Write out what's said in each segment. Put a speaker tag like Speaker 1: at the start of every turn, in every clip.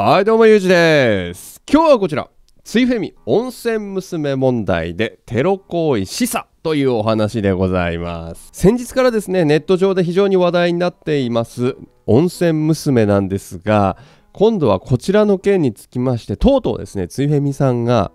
Speaker 1: はいどうもゆうじです今日はこちらついフェミ温泉娘問題でテロ行為示唆というお話でございます先日からですねネット上で非常に話題になっています温泉娘なんですが今度はこちらの件につきましてとうとうですねついフェミさんが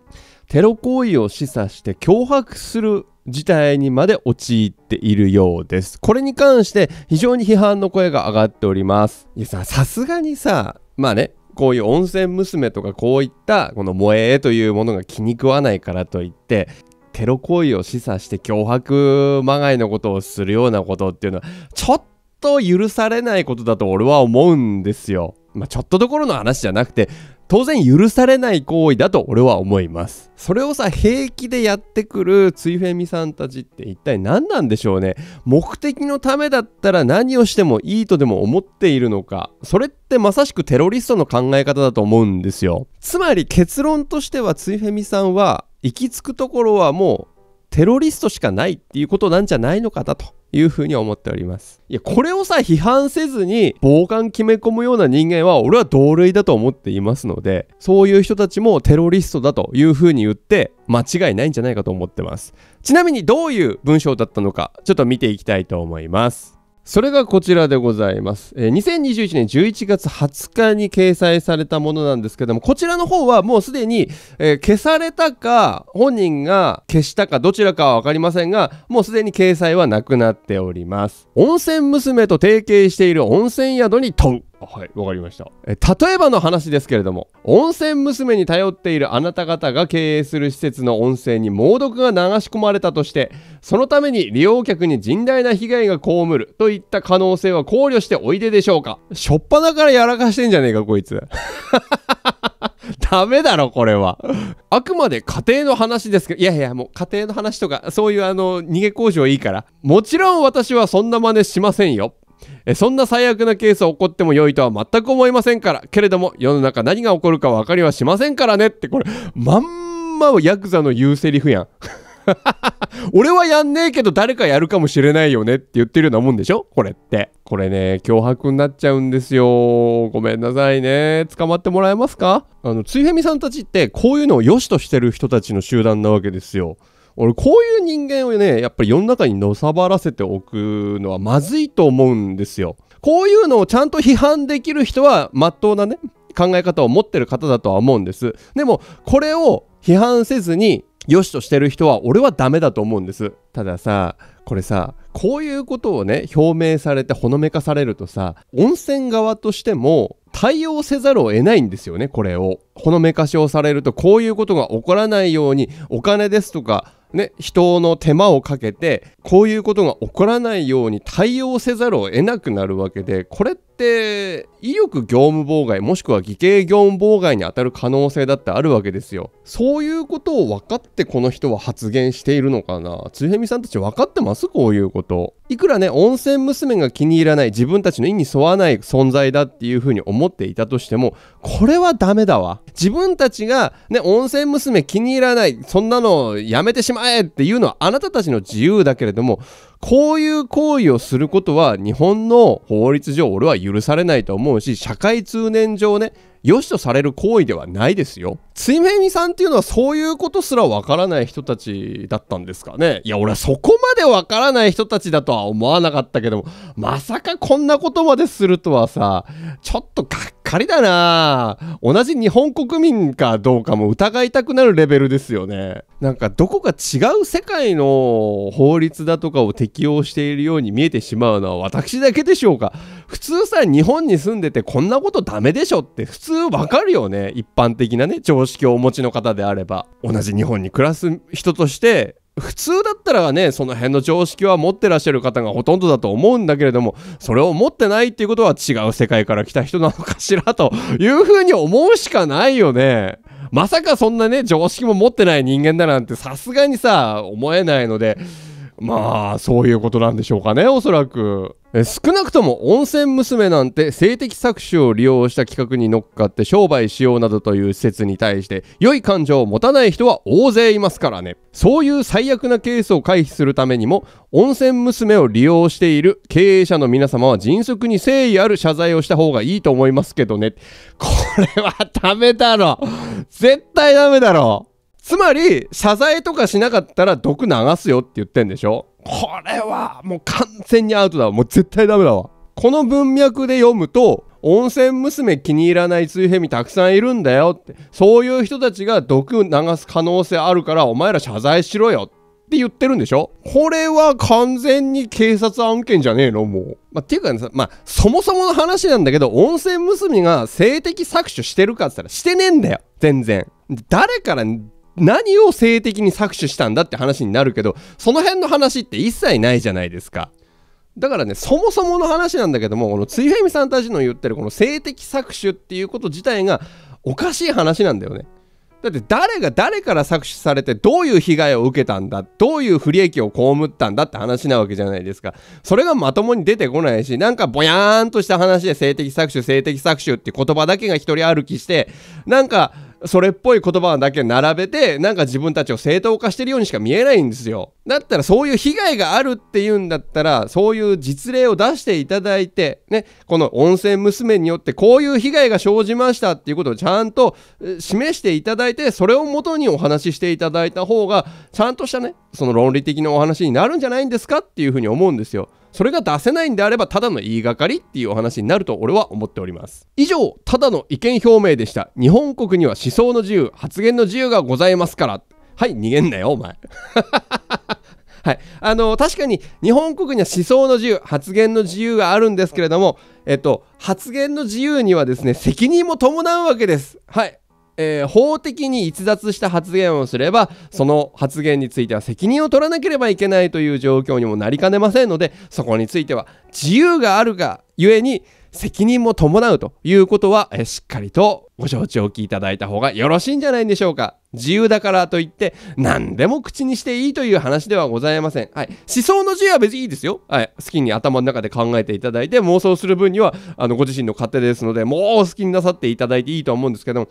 Speaker 1: テロ行為を示唆して脅迫する事態にまで陥っているようです。これに関して非常に批判の声が上がっております。いやさ、さすがにさ、まあね、こういう温泉娘とかこういったこの萌えというものが気に食わないからといってテロ行為を示唆して脅迫まがいのことをするようなことっていうのはちょっと許されないことだと俺は思うんですよ。まあ、ちょっとどころの話じゃなくて当然許されない行為だと俺は思いますそれをさ平気でやってくるついフェミさんたちって一体何なんでしょうね目的のためだったら何をしてもいいとでも思っているのかそれってまさしくテロリストの考え方だと思うんですよつまり結論としてはついフェミさんは行き着くところはもうテロリストしかないっていうことなんじゃないのかなというふうに思っております。いや、これをさ、批判せずに暴漢決め込むような人間は俺は同類だと思っていますので、そういう人たちもテロリストだというふうに言って間違いないんじゃないかと思ってます。ちなみにどういう文章だったのか、ちょっと見ていきたいと思います。それがこちらでございます。えー、2021年11月20日に掲載されたものなんですけども、こちらの方はもうすでに、えー、消されたか、本人が消したか、どちらかはわかりませんが、もうすでに掲載はなくなっております。温泉娘と提携している温泉宿に問う。はいわかりましたえ例えばの話ですけれども温泉娘に頼っているあなた方が経営する施設の温泉に猛毒が流し込まれたとしてそのために利用客に甚大な被害が被るといった可能性は考慮しておいででしょうかしょっぱなからやらかしてんじゃねえかこいつ ダメだろこれはあくまで家庭の話ですけどいやいやもう家庭の話とかそういうあの逃げ工場いいからもちろん私はそんな真似しませんよえそんな最悪なケース起こっても良いとは全く思いませんから、けれども世の中何が起こるか分かりはしませんからねってこれ、まんまヤクザの言うセリフやん。俺はやんねえけど誰かやるかもしれないよねって言ってるようなもんでしょこれって。これね、脅迫になっちゃうんですよ。ごめんなさいね。捕まってもらえますかあの、ついへみさんたちってこういうのを良しとしてる人たちの集団なわけですよ。俺こういう人間をねやっぱり世の中にのさばらせておくのはまずいと思うんですよこういうのをちゃんと批判できる人はまっとうなね考え方を持ってる方だとは思うんですでもこれを批判せずによしとしてる人は俺はダメだと思うんですたださこれさこういうことをね表明されてほのめかされるとさ温泉側としても対応せざるを得ないんですよねこれをほのめかしをされるとこういうことが起こらないようにお金ですとかね、人の手間をかけてこういうことが起こらないように対応せざるを得なくなるわけでこれってって威力業務妨害もしくは偽計業務妨害に当たる可能性だってあるわけですよそういうことを分かってこの人は発言しているのかなつへみさんたち分かってますこういうこといくらね温泉娘が気に入らない自分たちの意に沿わない存在だっていうふうに思っていたとしてもこれはダメだわ自分たちがね温泉娘気に入らないそんなのやめてしまえっていうのはあなたたちの自由だけれどもこういう行為をすることは日本の法律上俺は許されないと思うし社会通念上ね良しとされる行為ではないですよ。ついめみさんっていうのはそういうことすらわからない人たちだったんですかね。いや、俺はそこまでわからない人たちだとは思わなかったけども、まさかこんなことまでするとはさ、ちょっとがっかりだな同じ日本国民かどうかも疑いたくなるレベルですよね。なんかどこか違う世界の法律だとかを適用しているように見えてしまうのは私だけでしょうか。普通さ日本に住んでてこんなことダメでしょって普通わかるよね一般的なね常識をお持ちの方であれば同じ日本に暮らす人として普通だったらねその辺の常識は持ってらっしゃる方がほとんどだと思うんだけれどもそれを持ってないっていうことは違う世界から来た人なのかしらというふうに思うしかないよね。まさかそんなね常識も持ってない人間だなんてさすがにさ思えないので。まあ、そういうことなんでしょうかね、おそらく。少なくとも温泉娘なんて性的搾取を利用した企画に乗っかって商売しようなどという施設に対して良い感情を持たない人は大勢いますからねそういう最悪なケースを回避するためにも温泉娘を利用している経営者の皆様は迅速に誠意ある謝罪をした方がいいと思いますけどねこれはダメだろ絶対ダメだろつまり謝罪とかしなかったら毒流すよって言ってんでしょこれはもう完全にアウトだわもう絶対ダメだわこの文脈で読むと温泉娘気に入らない水平民たくさんいるんだよってそういう人たちが毒流す可能性あるからお前ら謝罪しろよって言ってるんでしょこれは完全に警察案件じゃねえのもう。まあ、ていうか、ね、まあ、そもそもの話なんだけど、温泉娘が性的搾取してるかって言ったらしてねえんだよ。全然。誰から何を性的に搾取したんだって話になるけどその辺の話って一切ないじゃないですかだからねそもそもの話なんだけどもこのついフェミさんたちの言ってるこの性的搾取っていうこと自体がおかしい話なんだよねだって誰が誰から搾取されてどういう被害を受けたんだどういう不利益を被ったんだって話なわけじゃないですかそれがまともに出てこないしなんかぼやーんとした話で性的搾取性的搾取って言葉だけが一人歩きしてなんかそれっぽい言葉だけ並べて、なんか自分たちを正当化してるようにしか見えないんですよ。だったらそういう被害があるっていうんだったら、そういう実例を出していただいて、ね、この温泉娘によってこういう被害が生じましたっていうことをちゃんと示していただいて、それをもとにお話ししていただいた方が、ちゃんとしたね、その論理的なお話になるんじゃないんですかっていうふうに思うんですよ。それが出せないんであればただの言いがかりっていうお話になると俺は思っております以上ただの意見表明でした日本国には思想の自由発言の自由がございますからはい逃げんなよお前 はい、あの確かに日本国には思想の自由発言の自由があるんですけれども、えっと、発言の自由にはですね責任も伴うわけです。はいえー、法的に逸脱した発言をすればその発言については責任を取らなければいけないという状況にもなりかねませんのでそこについては自由があるがゆえに責任も伴うということは、えー、しっかりとご承知おきいただいた方がよろしいんじゃないんでしょうか。自由だからといって何でも口にしていいという話ではございません。はい。思想の自由は別にいいですよ。はい。好きに頭の中で考えていただいて妄想する分にはあのご自身の勝手ですのでもう好きになさっていただいていいと思うんですけども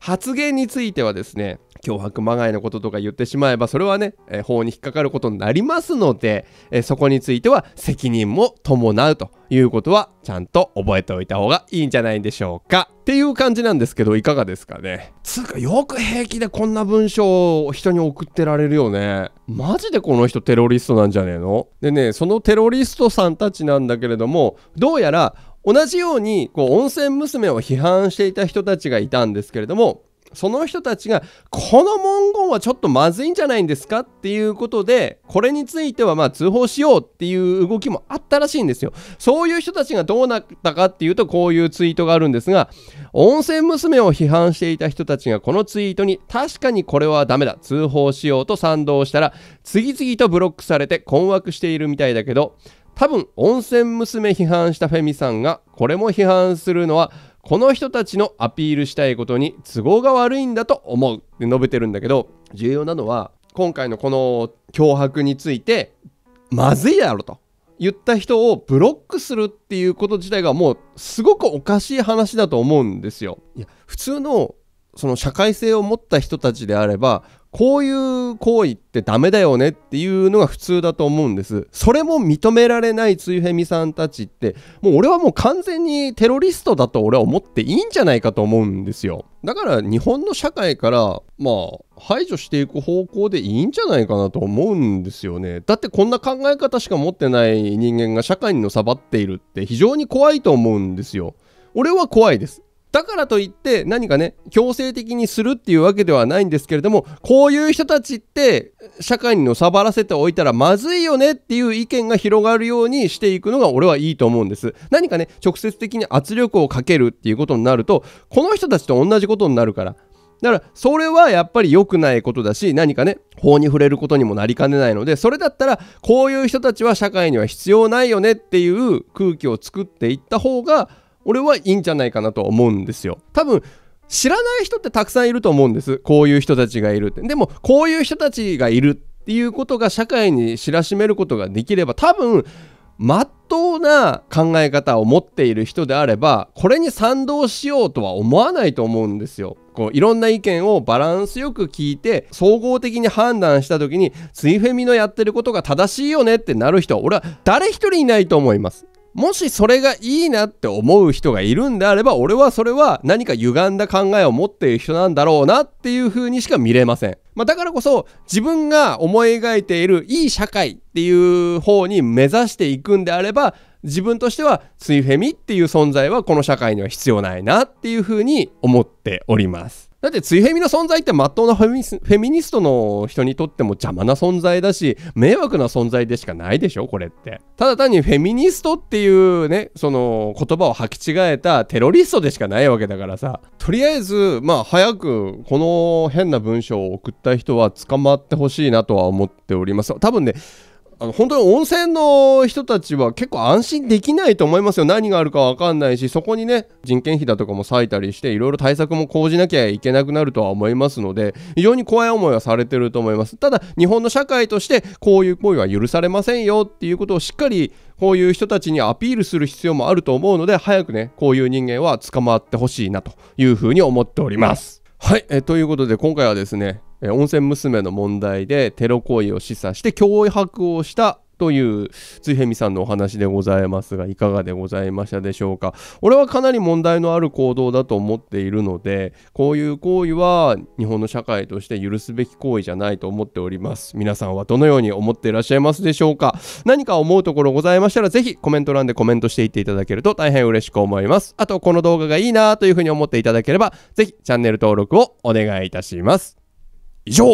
Speaker 1: 発言についてはですね脅迫まがいのこととか言ってしまえばそれはね、えー、法に引っかかることになりますので、えー、そこについては責任も伴うということはちゃんと覚えておいた方がいいんじゃないんでしょうかっていう感じなんですけどいかがですかねつうかよく平気でこんな文章を人に送ってられるよねマジでこの人テロリストなんじゃねえのでねそのテロリストさんたちなんだけれどもどうやら同じようにこう温泉娘を批判していた人たちがいたんですけれどもその人たちがこの文言はちょっとまずいんじゃないんですかっていうことでこれについてはま通報しようっていう動きもあったらしいんですよそういう人たちがどうなったかっていうとこういうツイートがあるんですが温泉娘を批判していた人たちがこのツイートに確かにこれはダメだ通報しようと賛同したら次々とブロックされて困惑しているみたいだけど多分温泉娘批判したフェミさんがこれも批判するのはこの人たちのアピールしたいことに都合が悪いんだと思うって述べてるんだけど重要なのは今回のこの脅迫についてまずいだろと言った人をブロックするっていうこと自体がもうすごくおかしい話だと思うんですよ。いや普通のその社会性を持った人たちであればこういう行為ってダメだよねっていうのが普通だと思うんですそれも認められないつゆへみさんたちってもう俺はもう完全にテロリストだと俺は思っていいんじゃないかと思うんですよだから日本の社会からまあ排除していく方向でいいんじゃないかなと思うんですよねだってこんな考え方しか持ってない人間が社会にのさばっているって非常に怖いと思うんですよ俺は怖いですだからといって何かね強制的にするっていうわけではないんですけれどもこういう人たちって社会にのさばらせておいたらまずいよねっていう意見が広がるようにしていくのが俺はいいと思うんです何かね直接的に圧力をかけるっていうことになるとこの人たちと同じことになるからだからそれはやっぱり良くないことだし何かね法に触れることにもなりかねないのでそれだったらこういう人たちは社会には必要ないよねっていう空気を作っていった方が俺はいいんじゃないかなと思うんですよ多分知らない人ってたくさんいると思うんですこういう人たちがいるってでもこういう人たちがいるっていうことが社会に知らしめることができれば多分まっとうな考え方を持っている人であればこれに賛同しようとは思わないと思うんですよ。こういろんな意見をバランスよく聞いて総合的に判断した時にツイフェミのやってることが正しいよねってなる人俺は誰一人いないと思います。もしそれがいいなって思う人がいるんであれば俺はそれは何か歪んだ考えを持っている人なんだろうなっていうふうにしか見れません、まあ、だからこそ自分が思い描いているいい社会っていう方に目指していくんであれば自分としてはツイフェミっていう存在はこの社会には必要ないなっていうふうに思っております。だってツイフェミの存在ってまっとうなフェミニストの人にとっても邪魔な存在だし迷惑な存在でしかないでしょこれってただ単にフェミニストっていうねその言葉を履き違えたテロリストでしかないわけだからさとりあえずまあ早くこの変な文章を送った人は捕まってほしいなとは思っております多分ねあの本当に温泉の人たちは結構安心できないと思いますよ何があるか分かんないしそこにね人件費だとかも割いたりしていろいろ対策も講じなきゃいけなくなるとは思いますので非常に怖い思いはされてると思いますただ日本の社会としてこういう行為は許されませんよっていうことをしっかりこういう人たちにアピールする必要もあると思うので早くねこういう人間は捕まってほしいなというふうに思っております。はい、えということで今回はですねえ温泉娘の問題でテロ行為を示唆して脅迫をしたというついへみさんのお話でございますがいかがでございましたでしょうか俺はかなり問題のある行動だと思っているのでこういう行為は日本の社会として許すべき行為じゃないと思っております皆さんはどのように思っていらっしゃいますでしょうか何か思うところございましたらぜひコメント欄でコメントしていっていただけると大変嬉しく思いますあとこの動画がいいなというふうに思っていただければぜひチャンネル登録をお願いいたします以上